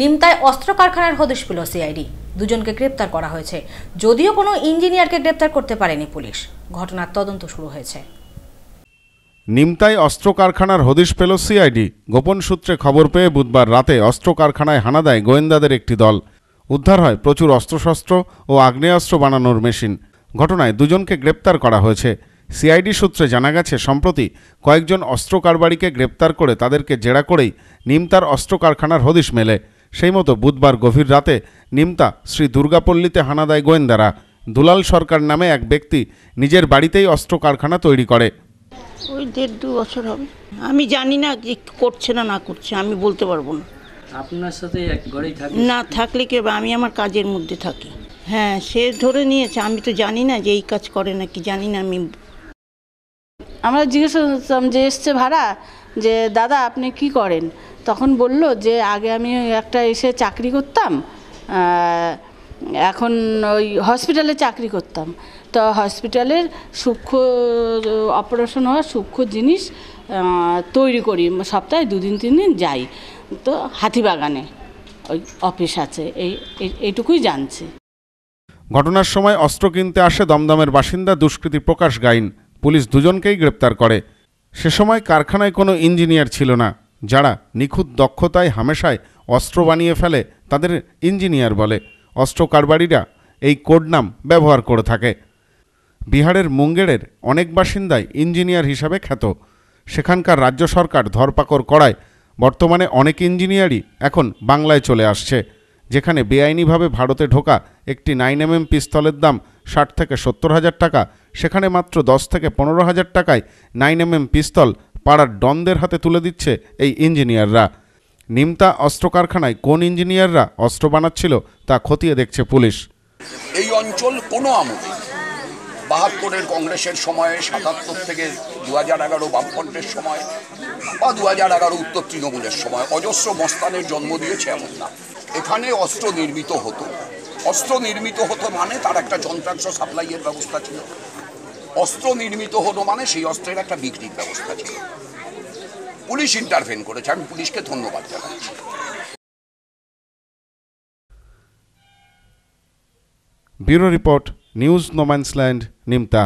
নিমতায় অস্ত্র কারখানার হদিশ পেল সিআইডি দুজনকে গ্রেপ্তার করা হয়েছে যদিও কোনো ইঞ্জিনিয়ারকে গ্রেপ্তার করতে পারেনি পুলিশ ঘটনার তদন্ত শুরু হয়েছে নিমতায় অস্ত্র কারখানার হদিশ পেল সিআইডি গোপন সূত্রে খবর পেয়ে বুধবার রাতে অস্ত্র কারখানায় হানা দেয় গোয়েন্দাদের একটি দল উদ্ধার হয় প্রচুর অস্ত্রশস্ত্র ও আগ্নেয়াস্ত্র বানানোর মেশিন ঘটনায় দুজনকে গ্রেপ্তার করা হয়েছে সিআইডি সূত্রে জানা গেছে সম্প্রতি কয়েকজন অস্ত্র কারবারিকে গ্রেপ্তার করে তাদেরকে জেরা করেই নিমতার অস্ত্র কারখানার হদিশ মেলে সেই মতো বুধবার গভীর রাতে নিমতা শ্রী দুর্গাপল্লীতে হানা দেয় গোয়েন্দারা দুলাল সরকার নামে এক ব্যক্তি নিজের বাড়িতেই অস্ত্র কারখানা তৈরি করে ওই দেড় দু বছর হবে আমি জানি না যে করছে না না করছে আমি বলতে পারবো না আপনার সাথে এক না থাকলে কে আমি আমার কাজের মধ্যে থাকি হ্যাঁ সে ধরে নিয়েছে আমি তো জানি না যে এই কাজ করে নাকি জানি না আমি আমরা জিজ্ঞেস করতাম যে এসছে ভাড়া যে দাদা আপনি কি করেন তখন বলল যে আগে আমি একটা এসে চাকরি করতাম এখন ওই হসপিটালে চাকরি করতাম তো হসপিটালের সূক্ষ্ম অপারেশন হওয়া সূক্ষ্ম জিনিস তৈরি করি সপ্তাহে দুদিন তিন দিন যাই তো হাতিবাগানে ওই অফিস আছে এই এইটুকুই জানছি ঘটনার সময় অস্ত্র কিনতে আসে দমদমের বাসিন্দা দুষ্কৃতী প্রকাশ গাইন পুলিশ দুজনকেই গ্রেপ্তার করে সে সময় কারখানায় কোনো ইঞ্জিনিয়ার ছিল না যারা নিখুঁত দক্ষতায় হামেশায় অস্ত্র বানিয়ে ফেলে তাদের ইঞ্জিনিয়ার বলে অস্ত্র কারবারিরা এই কোড নাম ব্যবহার করে থাকে বিহারের মুঙ্গেরের অনেক বাসিন্দাই ইঞ্জিনিয়ার হিসাবে খ্যাত সেখানকার রাজ্য সরকার ধরপাকড় করায় বর্তমানে অনেক ইঞ্জিনিয়ারই এখন বাংলায় চলে আসছে যেখানে বেআইনিভাবে ভারতে ঢোকা একটি নাইন এমএম পিস্তলের দাম ষাট থেকে সত্তর হাজার টাকা সেখানে মাত্র দশ থেকে পনেরো হাজার টাকায় নাইন এমএম পিস্তল পাড়ার ডনদের হাতে তুলে দিচ্ছে এই ইঞ্জিনিয়াররা নিমতা অস্ত্র কারখানায় কোন ইঞ্জিনিয়াররা অস্ত্র বানাচ্ছিল তা খতিয়ে দেখছে পুলিশ এই অঞ্চল কোনো আমলে বাহাত্তরের কংগ্রেসের সময়ে সাতাত্তর থেকে দু হাজার এগারো বামফ্রন্টের সময় বা দু হাজার এগারো উত্তর তৃণমূলের সময় অজস্র মস্তানের জন্ম দিয়েছে এমন না এখানে অস্ত্র নির্মিত হতো অস্ত্র নির্মিত হতো মানে তার একটা যন্ত্রাংশ সাপ্লাইয়ের ব্যবস্থা ছিল অস্ত্র নির্মিত হলো মানে সেই অস্ত্রের একটা বিক্রির ব্যবস্থা ছিল পুলিশ ইন্টারভেন করেছে আমি পুলিশকে ধন্যবাদ জানাচ্ছি bureau report news no man's land Nimta